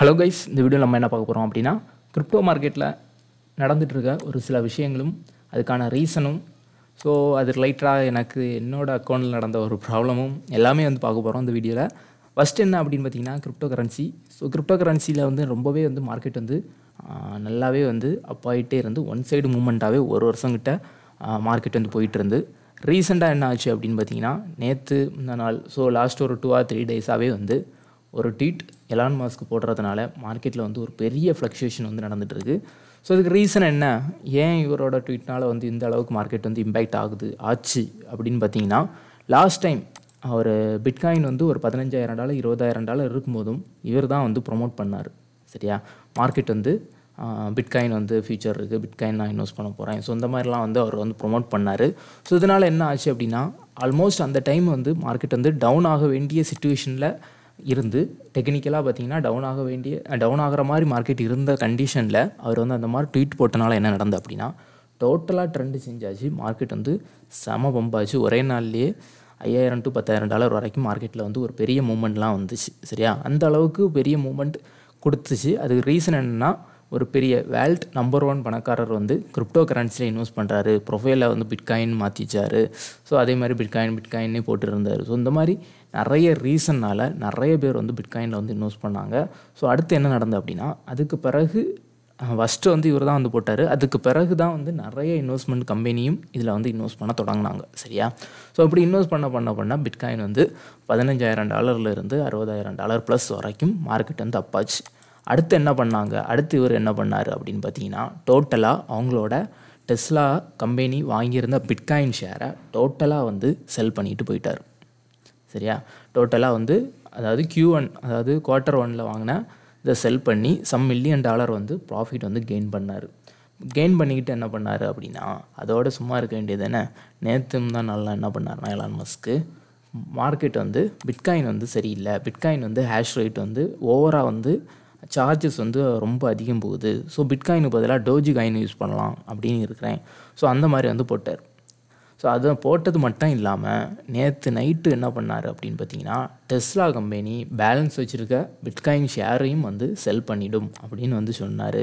hello guys இந்த video நம்ம என்ன பார்க்க போகிறோம் அப்படின்னா கிரிப்டோ மார்க்கெட்டில் நடந்துகிட்ருக்க ஒரு சில விஷயங்களும் அதுக்கான ரீசனும் ஸோ அது ரிலேட்டடாக எனக்கு என்னோட அக்கௌண்ட்டில் நடந்த ஒரு ப்ராப்ளமும் எல்லாமே வந்து பார்க்க போகிறோம் இந்த வீடியோவில் ஃபஸ்ட் என்ன அப்படின்னு பார்த்தீங்கன்னா கிரிப்டோ கரன்சி ஸோ கிரிப்டோ கரன்சியில் வந்து ரொம்பவே வந்து மார்க்கெட் வந்து நல்லாவே வந்து அப்பாயிட்டே இருந்து ஒன் சைடு மூமெண்ட்டாகவே ஒரு வருஷம் கிட்ட மார்க்கெட் வந்து போயிட்டு இருந்து ரீசெண்டாக என்ன ஆச்சு அப்படின்னு பார்த்தீங்கன்னா நேற்று இந்த நாள் ஸோ லாஸ்ட் ஒரு டூ ஆர் த்ரீ டேஸாகவே வந்து ஒரு ட்வீட் எலான் மாஸ்க் போடுறதுனால மார்க்கெட்டில் வந்து ஒரு பெரிய ஃப்ளக்ஷுவேஷன் வந்து நடந்துகிட்ருக்கு ஸோ இதுக்கு ரீசன் என்ன ஏன் இவரோட ட்வீட்னால் வந்து இந்த அளவுக்கு மார்க்கெட் வந்து இம்பேக்ட் ஆகுது ஆச்சு அப்படின்னு பார்த்தீங்கன்னா லாஸ்ட் டைம் அவர் பிட்காயின் வந்து ஒரு பதினஞ்சாயிரம் டாலர் இருபதாயிரம் டாலர் இருக்கும்போதும் இவர் தான் வந்து ப்ரொமோட் பண்ணார் சரியா மார்க்கெட் வந்து பிட்காயின் வந்து ஃபியூச்சர் இருக்குது பிட்காயின் நான் இன்வெஸ்ட் பண்ண போகிறேன் ஸோ இந்த மாதிரிலாம் வந்து அவர் வந்து ப்ரொமோட் பண்ணார் ஸோ இதனால் என்ன ஆச்சு அப்படின்னா ஆல்மோஸ்ட் அந்த டைம் வந்து மார்க்கெட் வந்து டவுன் ஆக வேண்டிய சுச்சுவேஷனில் இருந்து டெக்னிக்கலாக பார்த்தீங்கன்னா டவுன் ஆக வேண்டிய டவுன் ஆகிற மாதிரி மார்க்கெட் இருந்த கண்டிஷனில் அவர் வந்து அந்த மாதிரி ட்வீட் போட்டனால என்ன நடந்தது அப்படின்னா டோட்டலாக ட்ரெண்டு செஞ்சாச்சு மார்க்கெட் வந்து செம பம்பாச்சு ஒரே நாள்லேயே ஐயாயிரம் டு பத்தாயிரம் டாலர் வரைக்கும் மார்க்கெட்டில் வந்து ஒரு பெரிய மூமெண்ட்லாம் வந்துச்சு சரியா அந்த அளவுக்கு பெரிய மூமெண்ட் கொடுத்துச்சு அதுக்கு ரீசன் என்னென்னா ஒரு பெரிய வேல்ட் நம்பர் ஒன் பணக்காரர் வந்து கிரிப்டோ கரன்சியில் இன்வெஸ்ட் பண்ணுறாரு ப்ரொஃபைலில் வந்து பிட்காயின் மாற்றிச்சார் ஸோ அதே மாதிரி பிட்காயின் பிட்காயின்னே போட்டுருந்தார் ஸோ இந்த மாதிரி நிறைய ரீசன்னால் நிறைய பேர் வந்து பிட்காயினில் வந்து இன்வெஸ்ட் பண்ணாங்க ஸோ அடுத்து என்ன நடந்தது அப்படின்னா அதுக்கு பிறகு ஃபஸ்ட்டு வந்து இவர் தான் வந்து போட்டார் அதுக்கு பிறகு தான் வந்து நிறைய இன்வெஸ்ட்மெண்ட் கம்பெனியும் இதில் வந்து இன்வெஸ்ட் பண்ண தொடங்கினாங்க சரியா ஸோ அப்படி இன்வெஸ்ட் பண்ண பண்ண பண்ண பிட்காயின் வந்து பதினஞ்சாயிரம் டாலர்லேருந்து அறுபதாயிரம் டாலர் ப்ளஸ் வரைக்கும் மார்க்கெட் வந்து அப்பாச்சு அடுத்து என்ன பண்ணாங்க அடுத்து இவர் என்ன பண்ணார் அப்படின்னு பார்த்தீங்கன்னா டோட்டலாக அவங்களோட டெஸ்லா கம்பெனி வாங்கியிருந்த பிட்காயின் ஷேரை டோட்டலாக வந்து செல் பண்ணிட்டு போயிட்டார் சரியா டோட்டலாக வந்து அதாவது கியூ ஒன் அதாவது குவார்ட்டர் ஒனில் வாங்கின இதை செல் பண்ணி சம் மில்லியன் டாலர் வந்து ப்ராஃபிட் வந்து கெயின் பண்ணார் கெயின் பண்ணிக்கிட்டு என்ன பண்ணார் அப்படின்னா அதோட சும்மா இருக்க வேண்டியது என்ன நேற்றும் தான் நல்லா என்ன பண்ணார்னா எலான் மஸ்க்கு மார்க்கெட் வந்து பிட்காயின் வந்து சரியில்லை பிட்காயின் வந்து ஹேஷ் ரேட் வந்து ஓவராக வந்து சார்ஜஸ் வந்து ரொம்ப அதிகம் போகுது ஸோ பிட்காயினுக்கு பதிலாக டோஜி காயின் யூஸ் பண்ணலாம் அப்படின்னு இருக்கிறேன் ஸோ அந்த மாதிரி வந்து போட்டார் ஸோ அதை போட்டது மட்டும் இல்லாமல் நேற்று நைட்டு என்ன பண்ணார் அப்படின்னு பார்த்தீங்கன்னா டெஸ்லா கம்பெனி பேலன்ஸ் வச்சுருக்க பிட்காயின் ஷேரையும் வந்து செல் பண்ணிடும் அப்படின்னு வந்து சொன்னார்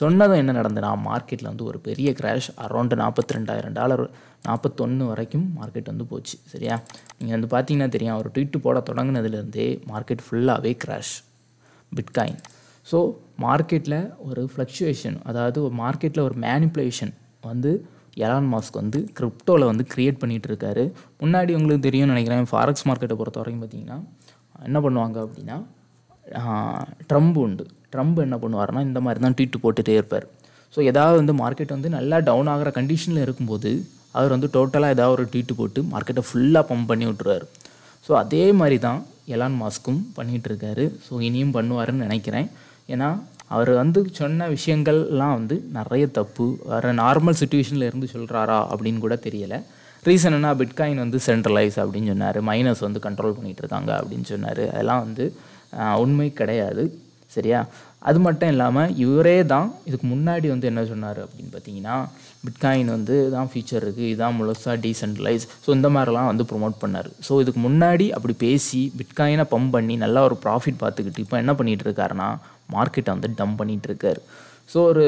சொன்னதும் என்ன நடந்ததுன்னா மார்க்கெட்டில் வந்து ஒரு பெரிய கிராஷ் அரௌண்டு நாற்பத்தி ரெண்டாயிரம் டாலர் நாற்பத்தொன்று வரைக்கும் மார்க்கெட் வந்து போச்சு சரியா நீங்கள் வந்து பார்த்தீங்கன்னா தெரியும் அவர் ட்வீட்டு போட தொடங்கினதுலேருந்தே மார்க்கெட் ஃபுல்லாகவே கிராஷ் பிட்காயின் ஸோ மார்க்கெட்டில் ஒரு ஃப்ளக்ஷுவேஷன் அதாவது ஒரு மார்க்கெட்டில் ஒரு மேனிப்புலேஷன் வந்து எலான் மாஸ்க் வந்து கிரிப்டோவில் வந்து க்ரியேட் பண்ணிகிட்டு இருக்காரு முன்னாடி உங்களுக்கு தெரியும்னு நினைக்கிறேன் ஃபாரக்ஸ் மார்க்கெட்டை பொறுத்த வரைக்கும் பார்த்தீங்கன்னா என்ன பண்ணுவாங்க அப்படின்னா ட்ரம்ப் உண்டு ட்ரம்ப் என்ன பண்ணுவார்னா இந்த மாதிரி தான் ட்வீட் போட்டுகிட்டே இருப்பார் ஸோ ஏதாவது வந்து மார்க்கெட் வந்து நல்லா டவுன் ஆகிற கண்டிஷனில் இருக்கும்போது அவர் வந்து டோட்டலாக ஏதாவது ஒரு ட்வீட்டு போட்டு மார்க்கெட்டை ஃபுல்லாக பம்ப் பண்ணி விட்ருவார் ஸோ அதே மாதிரி தான் எலான் மாஸ்க்கும் பண்ணிகிட்ருக்காரு ஸோ இனியும் பண்ணுவாருன்னு நினைக்கிறேன் ஏன்னா அவர் வந்து சொன்ன விஷயங்கள்லாம் வந்து நிறைய தப்பு வேறு நார்மல் சுச்சுவேஷனில் இருந்து சொல்கிறாரா அப்படின்னு கூட தெரியலை ரீசன் என்ன பிட்காயின் வந்து சென்ட்ரலைஸ் அப்படின்னு சொன்னார் மைனஸ் வந்து கண்ட்ரோல் பண்ணிகிட்டு இருக்காங்க அப்படின்னு சொன்னார் அதெல்லாம் வந்து உண்மை கிடையாது சரியா அது மட்டும் இல்லாமல் இவரே தான் இதுக்கு முன்னாடி வந்து என்ன சொன்னார் அப்படின்னு பார்த்தீங்கன்னா பிட்காயின் வந்து தான் ஃபியூச்சர் இருக்குது இதான் முழுசாக டீசென்ட்ரலைஸ் ஸோ இந்த மாதிரிலாம் வந்து ப்ரொமோட் பண்ணார் ஸோ இதுக்கு முன்னாடி அப்படி பேசி பிட்காயினை பம்ப் பண்ணி நல்லா ஒரு ப்ராஃபிட் பார்த்துக்கிட்டு இப்போ என்ன பண்ணிகிட்டு இருக்காருன்னா மார்க்கெட்டை வந்து டம்ப் பண்ணிகிட்ருக்காரு ஸோ ஒரு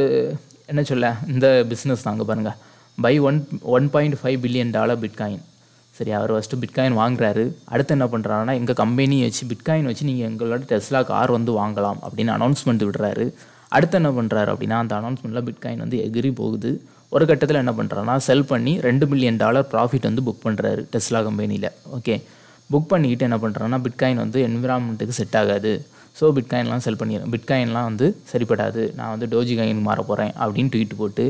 என்ன சொல்ல இந்த பிஸ்னஸ் தாங்க பாருங்கள் buy one one point five billion dollar bitcoin சரி அவர் ஃபஸ்ட்டு பிட்காயின் வாங்குறாரு அடுத்து என்ன பண்ணுறாருன்னா எங்கள் கம்பெனி வச்சு பிட்காயின் வச்சு நீங்கள் எங்களோட டெஸ்லா கார் வந்து வாங்கலாம் அப்படின்னு அனௌன்ஸ்மெண்ட் விடுறாரு அடுத்து என்ன பண்ணுறாரு அப்படின்னா அந்த அனௌன்ஸ்மெண்ட்டில் பிட்காயின் வந்து எகிரி போகுது ஒரு கட்டத்தில் என்ன பண்ணுறாருனா செல் பண்ணி ரெண்டு மில்லியன் டாலர் ப்ராஃபிட் வந்து புக் பண்ணுறாரு டெஸ்லா கம்பெனியில் ஓகே புக் பண்ணிக்கிட்டு என்ன பண்ணுறாருன்னா பிட்காயின் வந்து என்விரான்மெண்ட்டுக்கு செட் ஆகாது ஸோ பிட்காயின்லாம் செல் பண்ணிடுறேன் பிட்காயின்லாம் வந்து சரிப்படாது நான் வந்து டோஜி காயின் மாற போகிறேன் அப்படின்னு ட்வீட் போட்டு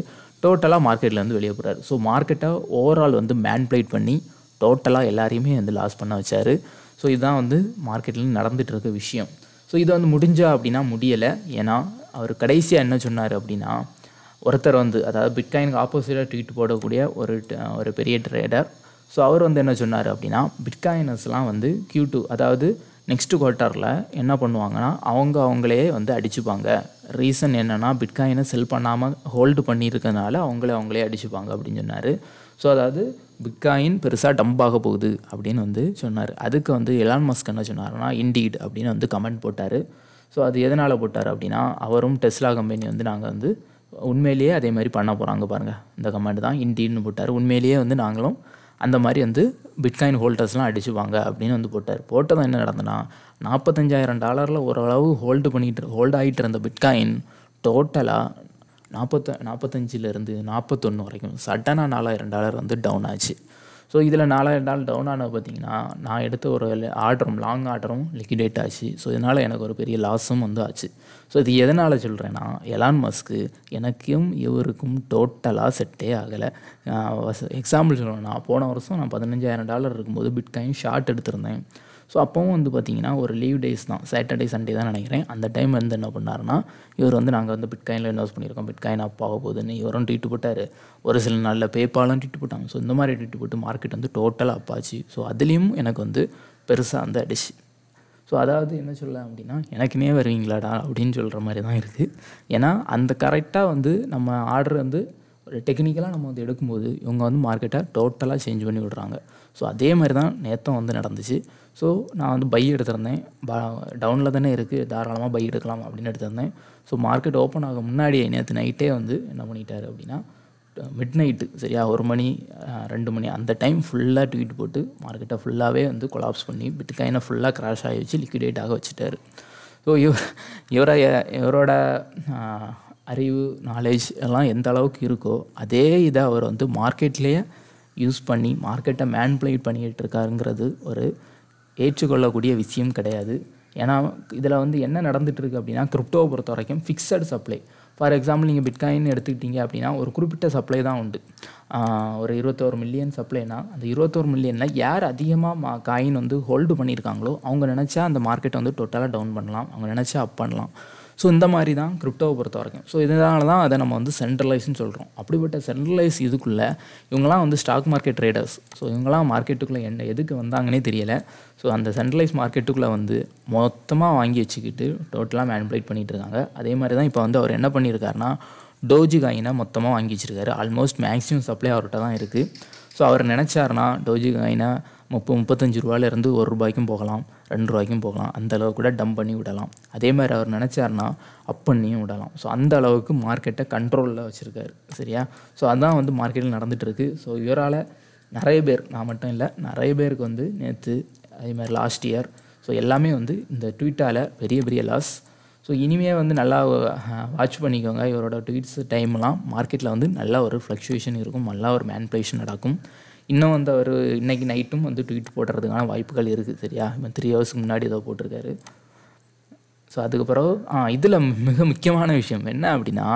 டோட்டலாக மார்க்கெட்டில் வந்து வெளியே போகிறாரு ஸோ மார்க்கெட்டை ஓவரால் வந்து மேன்ப்ளைட் பண்ணி டோட்டலாக எல்லாரையுமே வந்து லாஸ் பண்ண வச்சார் ஸோ இதுதான் வந்து மார்க்கெட்டில் நடந்துகிட்டு இருக்க விஷயம் ஸோ இதை வந்து முடிஞ்சா அப்படின்னா முடியலை ஏன்னா அவர் கடைசியாக என்ன சொன்னார் அப்படின்னா ஒருத்தர் வந்து அதாவது பிட்காயினுக்கு ஆப்போசிட்டாக ட்வீட் போடக்கூடிய ஒரு ஒரு பெரிய ட்ரேடர் ஸோ அவர் வந்து என்ன சொன்னார் அப்படின்னா பிட்காயினர்ஸ்லாம் வந்து கியூ டூ அதாவது நெக்ஸ்ட்டு குவார்ட்டரில் என்ன பண்ணுவாங்கன்னா அவங்க அவங்களே வந்து அடிச்சுப்பாங்க ரீசன் என்னென்னா பிட்காயினை செல் பண்ணாமல் ஹோல்டு பண்ணியிருக்கனால அவங்களே அவங்களே அடிச்சுப்பாங்க அப்படின்னு சொன்னார் ஸோ அதாவது பிட்காயின் பெருசாக டம்ப் ஆக போகுது அப்படின்னு வந்து சொன்னார் அதுக்கு வந்து எலான் மஸ்க் என்ன சொன்னார்னா இண்டீட் அப்படின்னு வந்து கமெண்ட் போட்டார் ஸோ அது எதனால் போட்டார் அப்படின்னா அவரும் டெஸ்லா கம்பெனி வந்து நாங்கள் வந்து உண்மையிலேயே அதே மாதிரி பண்ண போகிறாங்க பாருங்கள் இந்த கமெண்ட் தான் இண்டீட்னு போட்டார் உண்மையிலேயே வந்து நாங்களும் அந்த மாதிரி வந்து பிட்காயின் ஹோல்டர்ஸ்லாம் அடிச்சுப்பாங்க அப்படின்னு வந்து போட்டார் போட்டதும் என்ன நடந்ததுன்னா நாற்பத்தஞ்சாயிரம் டாலரில் ஓரளவு ஹோல்டு பண்ணிகிட்டு ஹோல்ட் ஆகிட்டு இருந்த பிட்காயின் டோட்டலாக நாற்பத்த நாற்பத்தஞ்சிலேருந்து நாற்பத்தொன்று வரைக்கும் சட்டனாக நாலாயிரம் டாலர் வந்து டவுன் ஆச்சு ஸோ இதில் நாலாயிரம் டாலர் டவுன் ஆனது பார்த்திங்கன்னா நான் எடுத்த ஒரு ஆர்டரும் லாங் ஆர்டரும் லிக்விடேட் ஆச்சு ஸோ இதனால் எனக்கு ஒரு பெரிய லாஸும் வந்து ஆச்சு ஸோ இது எதனால் சொல்கிறேன்னா எலான் மஸ்க்கு எனக்கும் இவருக்கும் டோட்டலாக செட்டே ஆகலை எக்ஸாம்பிள் சொல்லணும்னா போன வருஷம் நான் பதினஞ்சாயிரம் டாலர் இருக்கும்போது பிட்காயின் ஷார்ட் எடுத்திருந்தேன் ஸோ அப்போவும் வந்து பார்த்தீங்கன்னா ஒரு லீவ் டேஸ் தான் சாட்டர்டே சண்டே தான் நினைக்கிறேன் அந்த டைம் வந்து என்ன பண்ணார்னா இவர் வந்து நாங்கள் வந்து பிட்காயினில் இன்வெஸ்ட் பண்ணியிருக்கோம் பிட்காயின் அப் ஆக போகுதுன்னு இவரும் ட்வீட் போட்டார் ஒரு சில நாளில் பேப்பாலும் ட்வீட் போட்டாங்க ஸோ இந்த மாதிரி ட்வீட் போட்டு மார்க்கெட் வந்து டோட்டலாக அப் ஆச்சு ஸோ அதுலேயும் எனக்கு வந்து பெருசாக அந்த டிஷ் ஸோ அதாவது என்ன சொல்லலாம் அப்படின்னா எனக்குனே வருவீங்களாடா அப்படின்னு சொல்கிற மாதிரி தான் இருக்குது ஏன்னா அந்த கரெக்டாக வந்து நம்ம ஆர்டர் வந்து ஒரு டெக்னிக்கலாக நம்ம வந்து எடுக்கும்போது இவங்க வந்து மார்க்கெட்டை டோட்டலாக சேஞ்ச் பண்ணி விடுறாங்க ஸோ அதே மாதிரி தான் நேற்றும் வந்து நடந்துச்சு ஸோ நான் வந்து பை எடுத்திருந்தேன் டவுனில் தானே இருக்குது தாராளமாக பை எடுக்கலாம் அப்படின்னு எடுத்திருந்தேன் ஸோ மார்க்கெட் ஓப்பன் ஆக முன்னாடியே நேற்று நைட்டே வந்து என்ன பண்ணிட்டார் அப்படின்னா மிட் நைட்டு சரியா ஒரு மணி ரெண்டு மணி அந்த டைம் ஃபுல்லாக ட்வீட் போட்டு மார்க்கெட்டை ஃபுல்லாகவே வந்து கொலாப்ஸ் பண்ணி பிட்காயினை ஃபுல்லாக க்ராஷ் ஆகி வச்சு லிக்விடேட் ஆக வச்சுட்டார் ஸோ இவர் இவரை இவரோட அறிவு நாலேஜ் எல்லாம் எந்த அளவுக்கு இருக்கோ அதே இதை அவர் வந்து மார்க்கெட்லேயே யூஸ் பண்ணி மார்க்கெட்டை மேன்பிளேட் பண்ணிகிட்டு இருக்காருங்கிறது ஒரு ஏற்றுக்கொள்ளக்கூடிய விஷயம் கிடையாது ஏன்னா இதில் வந்து என்ன நடந்துகிட்ருக்கு அப்படின்னா கிரிப்டோவை பொறுத்த வரைக்கும் ஃபிக்ஸடு சப்ளை ஃபார் எக்ஸாம்பிள் நீங்கள் பிட்காயின் எடுத்துக்கிட்டிங்க அப்படின்னா ஒரு குறிப்பிட்ட சப்ளை தான் உண்டு ஒரு இருபத்தோரு மில்லியன் சப்ளைனா அந்த இருபத்தோரு மில்லியனில் யார் அதிகமாக மா காயின் வந்து ஹோல்டு பண்ணியிருக்காங்களோ அவங்க நினச்சா அந்த மார்க்கெட்டை வந்து டோட்டலாக டவுன் பண்ணலாம் அவங்க நினச்சா அப் பண்ணலாம் ஸோ இந்த மாதிரி தான் கிரிப்டோவை பொறுத்த வரைக்கும் ஸோ இதனால தான் அதை நம்ம வந்து சென்ட்ரலைஸ்னு சொல்கிறோம் அப்படிப்பட்ட சென்ட்ரலைஸ் இதுக்குள்ளே இவங்களாம் வந்து ஸ்டாக் மார்க்கெட் ட்ரேடர்ஸ் ஸோ இவங்களாம் மார்க்கெட்டுக்குள்ளே என்ன எதுக்கு வந்தாங்கன்னே தெரியலை ஸோ அந்த சென்ட்ரலைஸ் மார்க்கெட்டுக்குள்ளே வந்து மொத்தமாக வாங்கி வச்சுக்கிட்டு டோட்டலாக மேனிப்புலேட் பண்ணிகிட்டு இருக்காங்க அதே மாதிரி தான் இப்போ வந்து அவர் என்ன பண்ணியிருக்காருனா டோஜி காயினை மொத்தமாக வாங்கி வச்சுருக்காரு ஆல்மோஸ்ட் மேக்ஸிமம் சப்ளை அவர்கிட்ட தான் இருக்குது ஸோ அவர் நினச்சாருனா டோஜி காயினை முப்பது முப்பத்தஞ்சு ரூபாயிலேருந்து ஒரு ரூபாய்க்கும் போகலாம் ரெண்டு ரூபாய்க்கும் போகலாம் அந்த அளவுக்கு கூட டம்ப் பண்ணி விடலாம் அதே மாதிரி அவர் நினச்சார்னா அப் பண்ணியும் விடலாம் ஸோ அந்த அளவுக்கு மார்க்கெட்டை கண்ட்ரோலில் வச்சுருக்காரு சரியா ஸோ அதுதான் வந்து மார்க்கெட்டில் நடந்துகிட்ருக்கு ஸோ இவரால் நிறைய பேர் நான் மட்டும் இல்லை நிறைய பேருக்கு வந்து நேற்று அதே மாதிரி லாஸ்ட் இயர் ஸோ எல்லாமே வந்து இந்த ட்வீட்டால் பெரிய பெரிய லாஸ் ஸோ இனிமே வந்து நல்லா வாட்ச் பண்ணிக்கோங்க இவரோட ட்வீட்ஸ் டைம்லாம் மார்க்கெட்டில் வந்து நல்லா ஒரு ஃப்ளக்ஷுவேஷன் இருக்கும் நல்லா ஒரு மேன்புலேஷன் நடக்கும் இன்னும் வந்து அவர் இன்றைக்கி நைட்டும் வந்து ட்வீட் போடுறதுக்கான வாய்ப்புகள் இருக்குது சரியா இப்போ த்ரீ ஹவர்ஸ்க்கு முன்னாடி ஏதோ போட்டிருக்காரு ஸோ அதுக்கப்புறம் இதில் மிக முக்கியமான விஷயம் என்ன அப்படின்னா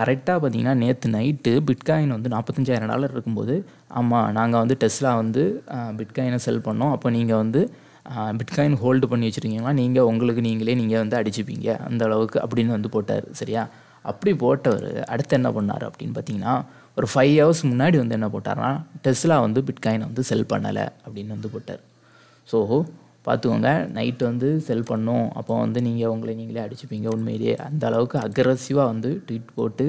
கரெக்டாக பார்த்தீங்கன்னா நேற்று நைட்டு பிட்காயின் வந்து நாற்பத்தஞ்சாயிரம் டாலர் இருக்கும்போது ஆமாம் நாங்கள் வந்து டெஸ்லா வந்து பிட்காயினை செல் பண்ணோம் அப்போ நீங்கள் வந்து பிட்காயின் ஹோல்டு பண்ணி வச்சுருக்கீங்கன்னா நீங்கள் உங்களுக்கு நீங்களே நீங்கள் வந்து அடிச்சுப்பீங்க அந்த அளவுக்கு அப்படின்னு வந்து போட்டார் சரியா அப்படி போட்டவர் அடுத்து என்ன பண்ணார் அப்படின்னு பார்த்தீங்கன்னா ஒரு ஃபைவ் ஹவர்ஸ் முன்னாடி வந்து என்ன போட்டார்னா டெஸ்லா வந்து பிட்காயினை வந்து செல் பண்ணலை அப்படின்னு வந்து போட்டார் ஸோ பார்த்துக்கோங்க நைட்டு வந்து செல் பண்ணோம் அப்போ வந்து நீங்கள் உங்களை நீங்களே அடிச்சுப்பீங்க உண்மையிலேயே அந்த அளவுக்கு அக்ரஸிவாக வந்து ட்வீட் போட்டு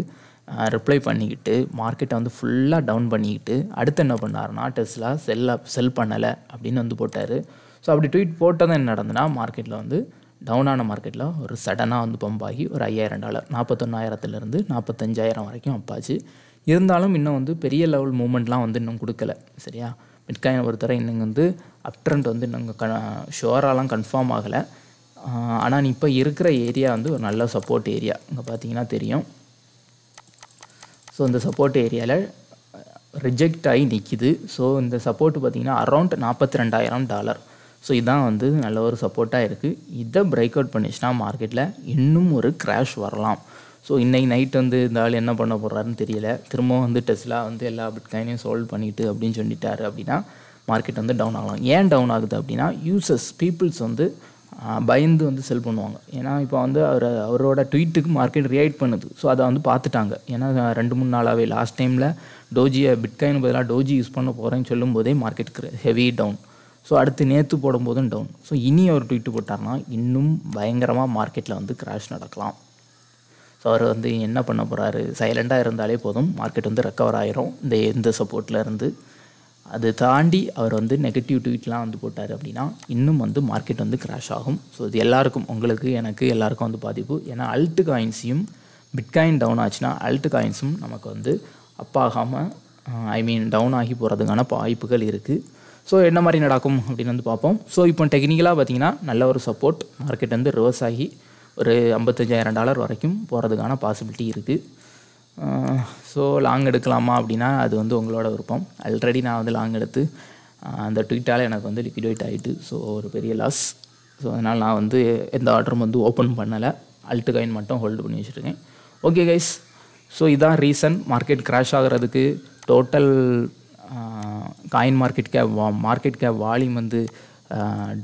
ரிப்ளை பண்ணிக்கிட்டு மார்க்கெட்டை வந்து ஃபுல்லாக டவுன் பண்ணிக்கிட்டு அடுத்து என்ன பண்ணார்னா டெஸ்லா செல்ல செல் பண்ணலை அப்படின்னு வந்து போட்டார் ஸோ அப்படி ட்வீட் போட்டதும் என்ன நடந்ததுன்னா மார்க்கெட்டில் வந்து டவுனான மார்க்கெட்டில் ஒரு சடனாக வந்து பம்பாகி ஒரு ஐயாயிரம் டாலர் நாற்பத்தொன்னாயிரத்துலேருந்து நாற்பத்தஞ்சாயிரம் வரைக்கும் அப்பாச்சு இருந்தாலும் இன்னும் வந்து பெரிய லெவல் மூமெண்ட்லாம் வந்து இன்னும் கொடுக்கல சரியா பிட்காயின் பொறுத்தவரை இன்னும் வந்து அப்ட்ரெண்ட் வந்து இன்னும் க ஷோராலாம் கன்ஃபார்ம் ஆகலை ஆனால் நீ இப்போ இருக்கிற ஏரியா வந்து ஒரு நல்ல சப்போர்ட் ஏரியா இங்கே பார்த்தீங்கன்னா தெரியும் ஸோ இந்த சப்போர்ட் ஏரியாவில் ரிஜெக்ட் ஆகி நிற்கிது ஸோ இந்த சப்போர்ட் பார்த்திங்கன்னா அரௌண்ட் நாற்பத்தி ரெண்டாயிரம் டாலர் ஸோ இதான் வந்து நல்ல ஒரு சப்போர்ட்டாக இருக்குது இதை பிரேக் அவுட் பண்ணிச்சுன்னா மார்க்கெட்டில் இன்னும் ஒரு க்ராஷ் வரலாம் ஸோ இன்றைக்கி நைட் வந்து இந்த ஆள் என்ன பண்ண போகிறாருன்னு தெரியல திரும்ப வந்து டெஸ்லா வந்து எல்லா பிட்காயினையும் சோல்வ் பண்ணிவிட்டு அப்படின்னு சொல்லிட்டாரு அப்படின்னா மார்க்கெட் வந்து டவுன் ஆகலாம் ஏன் டவுன் ஆகுது அப்படின்னா யூசர்ஸ் பீப்புள்ஸ் வந்து பயந்து வந்து செல் பண்ணுவாங்க ஏன்னா இப்போ வந்து அவர் அவரோட ட்வீட்டுக்கு மார்க்கெட் ரியாக்ட் பண்ணுது ஸோ அதை வந்து பார்த்துட்டாங்க ஏன்னா ரெண்டு மூணு நாளாகவே லாஸ்ட் டைமில் டோஜியை பிட்காயின் பதிலாக டோஜி யூஸ் பண்ண போகிறேன்னு சொல்லும் போதே மார்க்கெட் ஹெவி டவுன் ஸோ அடுத்து நேற்று போடும்போதும் டவுன் ஸோ இனி அவர் ட்வீட்டு போட்டார்னா இன்னும் பயங்கரமாக மார்க்கெட்டில் வந்து கிராஷ் நடக்கலாம் ஸோ அவர் வந்து என்ன பண்ண போகிறாரு சைலண்டாக இருந்தாலே போதும் மார்க்கெட் வந்து ரெக்கவர் ஆகிரும் இந்த எந்த சப்போர்ட்டில் இருந்து அது தாண்டி அவர் வந்து நெகட்டிவ் ட்வீட்லாம் வந்து போட்டார் அப்படின்னா இன்னும் வந்து மார்க்கெட் வந்து கிராஷ் ஆகும் ஸோ இது எல்லாருக்கும் உங்களுக்கு எனக்கு எல்லாருக்கும் வந்து பாதிப்பு ஏன்னா அல்ட்டு காயின்ஸையும் பிட்காயின் டவுன் ஆச்சுன்னா அல்ட்டு காயின்ஸும் நமக்கு வந்து அப்பாகாமல் ஐ மீன் டவுன் ஆகி போகிறதுக்கான வாய்ப்புகள் இருக்குது ஸோ என்ன மாதிரி நடக்கும் அப்படின்னு வந்து பார்ப்போம் ஸோ இப்போ டெக்னிக்கலாக பார்த்தீங்கன்னா நல்ல ஒரு சப்போர்ட் மார்க்கெட் வந்து ரிவர்ஸ் ஆகி ஒரு ஐம்பத்தஞ்சாயிரம் டாலர் வரைக்கும் போகிறதுக்கான பாசிபிலிட்டி இருக்குது ஸோ லாங் எடுக்கலாமா அப்படின்னா அது வந்து உங்களோட விருப்பம் ஆல்ரெடி நான் வந்து லாங் எடுத்து அந்த ட்விட்டால் எனக்கு வந்து லிக்விடேட் ஆகிட்டு ஸோ ஒரு பெரிய லாஸ் ஸோ அதனால் நான் வந்து எந்த ஆர்டரும் வந்து ஓப்பன் பண்ணலை அல்ட்டு காயின் மட்டும் ஹோல்டு பண்ணி வச்சுருக்கேன் ஓகே கைஸ் ஸோ இதான் ரீசன் மார்க்கெட் க்ராஷ் ஆகிறதுக்கு டோட்டல் காயின் மார்க்கெட் கேப் வா மார்க்கெட் கேப் வால்யூம் வந்து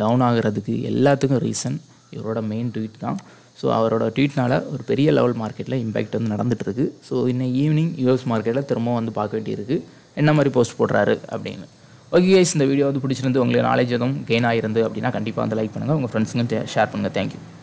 டவுன் ஆகிறதுக்கு எல்லாத்துக்கும் ரீசன் இவரோட மெயின் ட்வீட் தான் ஸோ அவரோட ட்வீட்னால் ஒரு பெரிய லெவல் மார்க்கெட்டில் இம்பேக்ட் வந்து நடந்துகிட்ருக்கு ஸோ இன்னும் ஈவினிங் யூஎஸ் மார்க்கெட்டில் திரும்பவும் வந்து பார்க்க வேண்டியிருக்கு என்ன மாதிரி போஸ்ட் போடுறாரு அப்படின்னு ஓகே கைஸ் இந்த வீடியோ வந்து பிடிச்சிருந்து உங்களுக்கு நாலேஜ் எதுவும் கெயின் ஆகிருந்து அப்படின்னா கண்டிப்பாக வந்து லைக் பண்ணுங்கள் உங்கள் ஃப்ரெண்ட்ஸுங்க ஷேர் பண்ணுங்கள் தேங்க்யூ